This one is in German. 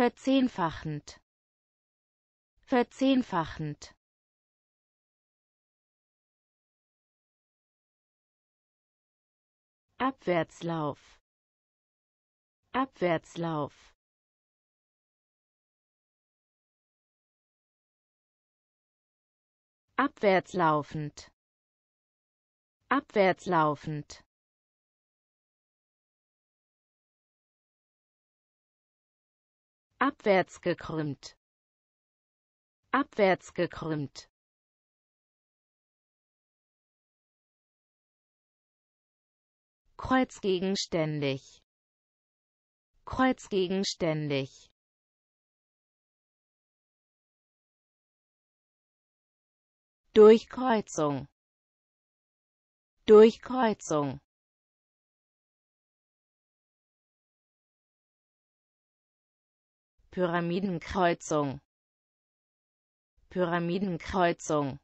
verzehnfachend verzehnfachend Abwärtslauf Abwärtslauf Abwärtslaufend Abwärtslaufend abwärts gekrümmt, abwärts gekrümmt. Kreuzgegenständig, kreuzgegenständig. Durchkreuzung, Durchkreuzung. Pyramidenkreuzung Pyramidenkreuzung